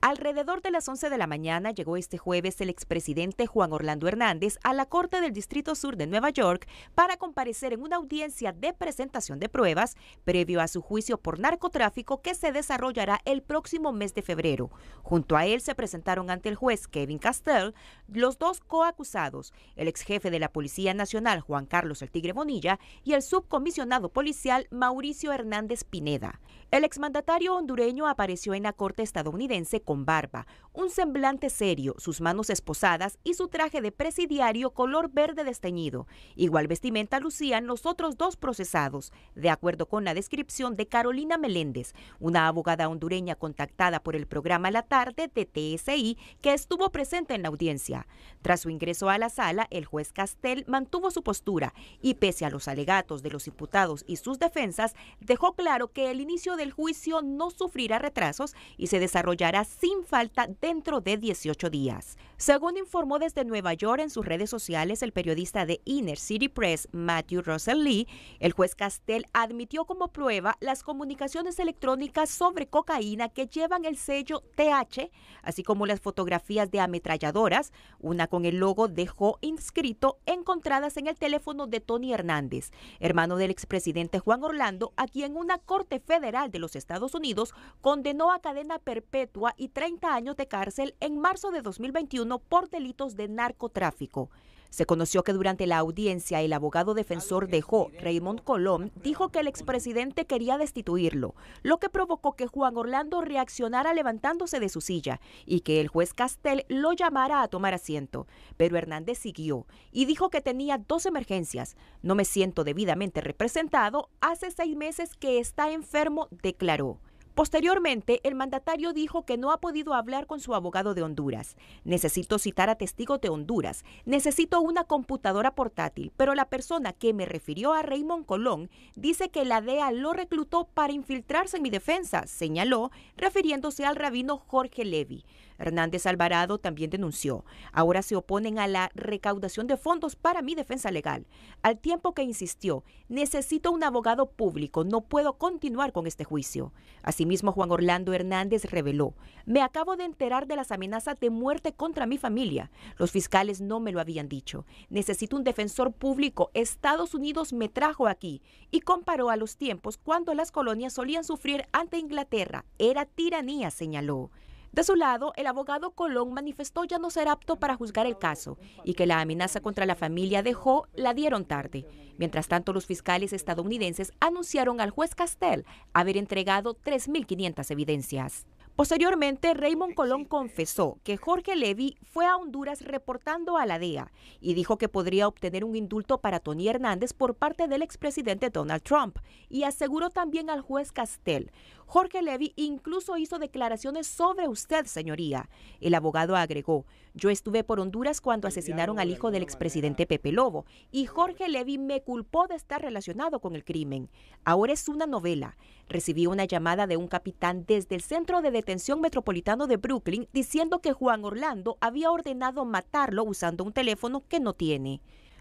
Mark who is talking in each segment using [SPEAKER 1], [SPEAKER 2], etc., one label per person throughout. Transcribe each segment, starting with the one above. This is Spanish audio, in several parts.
[SPEAKER 1] Alrededor de las 11 de la mañana llegó este jueves el expresidente Juan Orlando Hernández a la Corte del Distrito Sur de Nueva York para comparecer en una audiencia de presentación de pruebas previo a su juicio por narcotráfico que se desarrollará el próximo mes de febrero. Junto a él se presentaron ante el juez Kevin Castell los dos coacusados, el exjefe de la Policía Nacional Juan Carlos El Tigre Bonilla y el subcomisionado policial Mauricio Hernández Pineda. El exmandatario hondureño apareció en la Corte estadounidense con barba, un semblante serio, sus manos esposadas y su traje de presidiario color verde desteñido. Igual vestimenta lucían los otros dos procesados, de acuerdo con la descripción de Carolina Meléndez, una abogada hondureña contactada por el programa La Tarde de TSI que estuvo presente en la audiencia. Tras su ingreso a la sala, el juez Castel mantuvo su postura y pese a los alegatos de los imputados y sus defensas, dejó claro que el inicio del juicio no sufrirá retrasos y se desarrollará sin falta dentro de 18 días. Según informó desde Nueva York en sus redes sociales el periodista de Inner City Press, Matthew Russell Lee, el juez Castell admitió como prueba las comunicaciones electrónicas sobre cocaína que llevan el sello TH, así como las fotografías de ametralladoras, una con el logo de Jo inscrito, encontradas en el teléfono de Tony Hernández, hermano del expresidente Juan Orlando, a quien una corte federal de los Estados Unidos condenó a cadena perpetua y 30 años de cárcel en marzo de 2021 por delitos de narcotráfico. Se conoció que durante la audiencia el abogado defensor de Raymond Colom, dijo que el expresidente quería destituirlo, lo que provocó que Juan Orlando reaccionara levantándose de su silla y que el juez Castel lo llamara a tomar asiento. Pero Hernández siguió y dijo que tenía dos emergencias. No me siento debidamente representado, hace seis meses que está enfermo, declaró. Posteriormente, el mandatario dijo que no ha podido hablar con su abogado de Honduras. Necesito citar a testigos de Honduras. Necesito una computadora portátil, pero la persona que me refirió a Raymond Colón dice que la DEA lo reclutó para infiltrarse en mi defensa, señaló, refiriéndose al rabino Jorge Levy. Hernández Alvarado también denunció. Ahora se oponen a la recaudación de fondos para mi defensa legal. Al tiempo que insistió, necesito un abogado público, no puedo continuar con este juicio. Así mismo Juan Orlando Hernández reveló, me acabo de enterar de las amenazas de muerte contra mi familia. Los fiscales no me lo habían dicho. Necesito un defensor público. Estados Unidos me trajo aquí. Y comparó a los tiempos cuando las colonias solían sufrir ante Inglaterra. Era tiranía, señaló. De su lado, el abogado Colón manifestó ya no ser apto para juzgar el caso y que la amenaza contra la familia de la dieron tarde. Mientras tanto, los fiscales estadounidenses anunciaron al juez Castell haber entregado 3.500 evidencias. Posteriormente, Raymond Colón confesó que Jorge Levy fue a Honduras reportando a la DEA y dijo que podría obtener un indulto para Tony Hernández por parte del expresidente Donald Trump y aseguró también al juez Castell Jorge Levy incluso hizo declaraciones sobre usted, señoría. El abogado agregó, yo estuve por Honduras cuando asesinaron al hijo del expresidente Pepe Lobo y Jorge Levy me culpó de estar relacionado con el crimen. Ahora es una novela. Recibí una llamada de un capitán desde el Centro de Detención Metropolitano de Brooklyn diciendo que Juan Orlando había ordenado matarlo usando un teléfono que no tiene.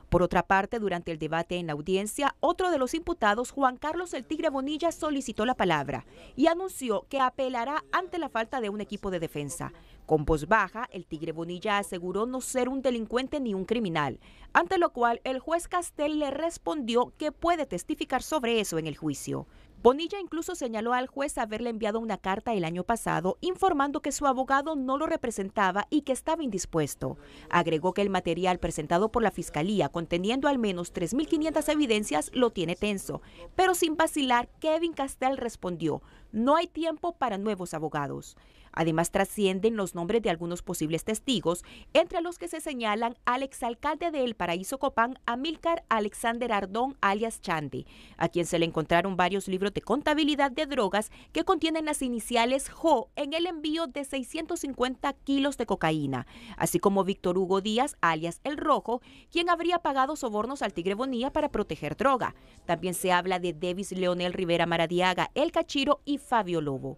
[SPEAKER 1] Por otra parte, durante el debate en la audiencia, otro de los imputados, Juan Carlos El Tigre Bonilla, solicitó la palabra y anunció que apelará ante la falta de un equipo de defensa. Con voz baja, el tigre Bonilla aseguró no ser un delincuente ni un criminal, ante lo cual el juez Castell le respondió que puede testificar sobre eso en el juicio. Bonilla incluso señaló al juez haberle enviado una carta el año pasado informando que su abogado no lo representaba y que estaba indispuesto. Agregó que el material presentado por la fiscalía conteniendo al menos 3.500 evidencias lo tiene tenso, pero sin vacilar Kevin Castell respondió, no hay tiempo para nuevos abogados. Además, trascienden los nombres de algunos posibles testigos, entre los que se señalan al exalcalde de El Paraíso Copán, Amílcar Alexander Ardón, alias Chandi, a quien se le encontraron varios libros de contabilidad de drogas que contienen las iniciales JO en el envío de 650 kilos de cocaína, así como Víctor Hugo Díaz, alias El Rojo, quien habría pagado sobornos al Tigre Bonilla para proteger droga. También se habla de Davis Leonel Rivera Maradiaga, El Cachiro y Fabio Lobo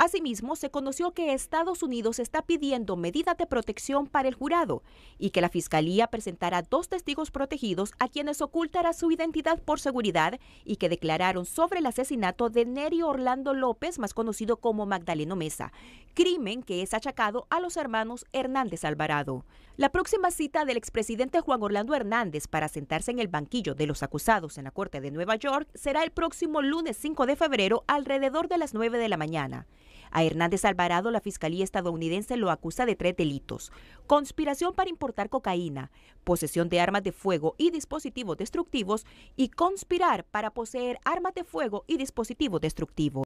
[SPEAKER 1] Asimismo, se conoció que Estados Unidos está pidiendo medidas de protección para el jurado y que la Fiscalía presentará dos testigos protegidos a quienes ocultará su identidad por seguridad y que declararon sobre el asesinato de Neri Orlando López, más conocido como Magdaleno Mesa, crimen que es achacado a los hermanos Hernández Alvarado. La próxima cita del expresidente Juan Orlando Hernández para sentarse en el banquillo de los acusados en la Corte de Nueva York será el próximo lunes 5 de febrero alrededor de las 9 de la mañana. A Hernández Alvarado, la Fiscalía estadounidense lo acusa de tres delitos. Conspiración para importar cocaína, posesión de armas de fuego y dispositivos destructivos y conspirar para poseer armas de fuego y dispositivos destructivos.